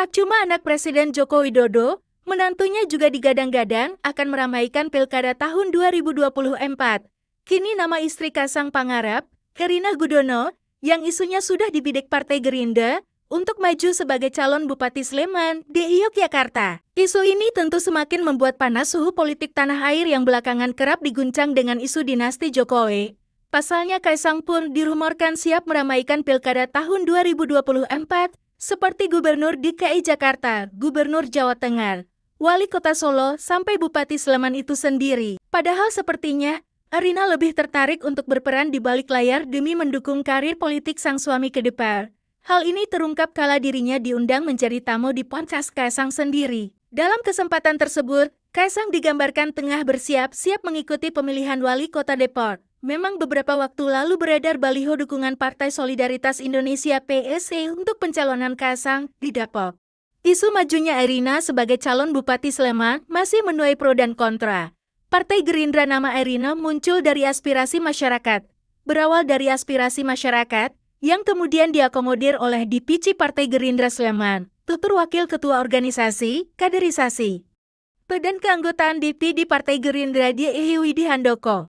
Tak cuma anak Presiden Joko Widodo, menantunya juga digadang-gadang akan meramaikan pilkada tahun 2024. Kini nama istri Kasang Pangarap, Herina Gudono, yang isunya sudah dibidik Partai Gerindra, untuk maju sebagai calon Bupati Sleman di Yogyakarta. Isu ini tentu semakin membuat panas suhu politik tanah air yang belakangan kerap diguncang dengan isu dinasti Jokowi. Pasalnya Kaisang pun dirumorkan siap meramaikan pilkada tahun 2024 seperti Gubernur DKI Jakarta, Gubernur Jawa Tengah, Wali Kota Solo, sampai Bupati Sleman itu sendiri. Padahal sepertinya, Arina lebih tertarik untuk berperan di balik layar demi mendukung karir politik sang suami ke depan. Hal ini terungkap kala dirinya diundang menjadi tamu di Poncaska kaisang sendiri. Dalam kesempatan tersebut, Kaisang digambarkan tengah bersiap-siap mengikuti pemilihan wali kota Depok. Memang beberapa waktu lalu beredar baliho dukungan Partai Solidaritas Indonesia PSE untuk pencalonan Kaisang di Depok. Isu majunya Erina sebagai calon Bupati Sleman masih menuai pro dan kontra. Partai Gerindra nama Erina muncul dari aspirasi masyarakat. Berawal dari aspirasi masyarakat, yang kemudian diakomodir oleh DPC Partai Gerindra Sleman tutur Wakil Ketua Organisasi, Kaderisasi. Badan Keanggotaan DPD Partai Gerindra Dieh Widi Handoko.